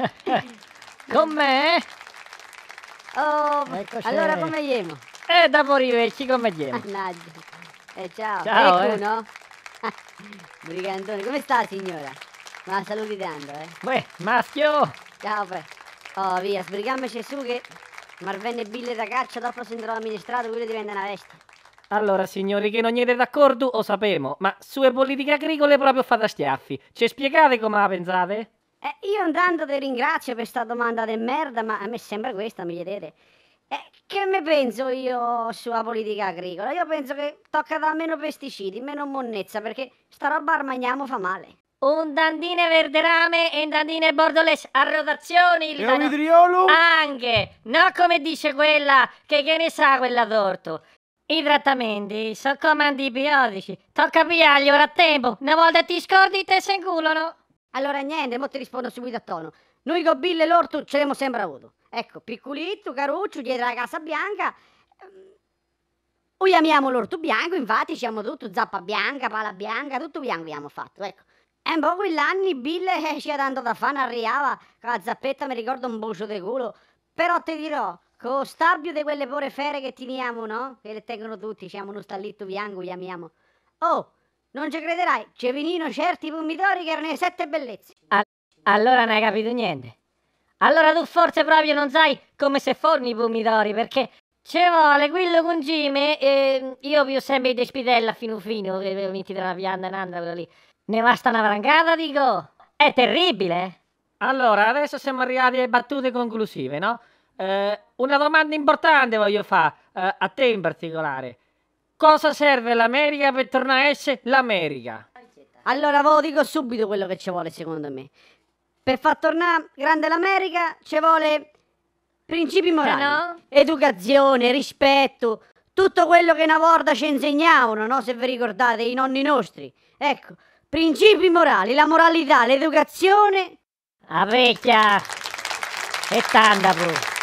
Con me? Oh, allora come andiamo? E eh, da arrivederci come andiamo? Mannaggia. Eh, ciao. Ciao, Ecco, eh. no? Brigantone, come sta signora? Ma saluti tanto, eh. Beh, maschio! Ciao, pre. Oh, via, sbrigamoci su che marvenne bille da caccia, dopo sentirò amministrato, quello diventa una veste. Allora, signori, che non siete d'accordo, lo sapemo, ma sulle politiche agricole proprio fate a schiaffi. Ci spiegate come la pensate? Eh, io intanto ti ringrazio per questa domanda di merda, ma a me sembra questa, mi chiedete. Eh, che ne penso io sulla politica agricola? Io penso che tocca da meno pesticidi, meno monnezza, perché sta roba armagniamo fa male. Un dandine verderame e un dandine bordoles a rotazioni. E un idriolo? Anche, no come dice quella, che che ne sa quella d'orto. I trattamenti sono come antibiotici, tocca pigliarli ora a tempo, una volta ti scordi te se inculano. Allora niente, mo ti rispondo subito a tono. Noi con Bill e l'Orto ce l'abbiamo sempre avuto. Ecco, piccolito, caruccio, dietro la Casa Bianca. Noi ehm, amiamo l'orto bianco, infatti siamo tutto zappa bianca, pala bianca, tutto bianco abbiamo fatto, ecco. E un po' quell'anno Bill eh, ha tanto da fare, arrivava, con la zappetta mi ricordo un bucio di culo. Però ti dirò, con lo stabio di quelle pore fere che teniamo, no? Che le tengono tutti, siamo uno stallito bianco, li amiamo. Oh, non ci crederai, c'è venino certi pomidori che erano i sette bellezze. All- allora non hai capito niente. Allora tu forse proprio non sai come se forni i pomidori, perché ci vuole quello con Gime e io più sempre di spidella fino fino, che eh, eh, metti tra la pianta e un'altra quello lì. Ne basta una frangata, dico. È terribile. Eh? Allora, adesso siamo arrivati alle battute conclusive, no? Eh, una domanda importante voglio fare, eh, a te in particolare. Cosa serve l'America per tornare a essere l'America? Allora ve lo dico subito quello che ci vuole secondo me. Per far tornare grande l'America ci vuole principi eh morali, no? educazione, rispetto, tutto quello che una volta ci insegnavano, no? se vi ricordate, i nonni nostri. Ecco, principi morali, la moralità, l'educazione. La vecchia e tanta pure.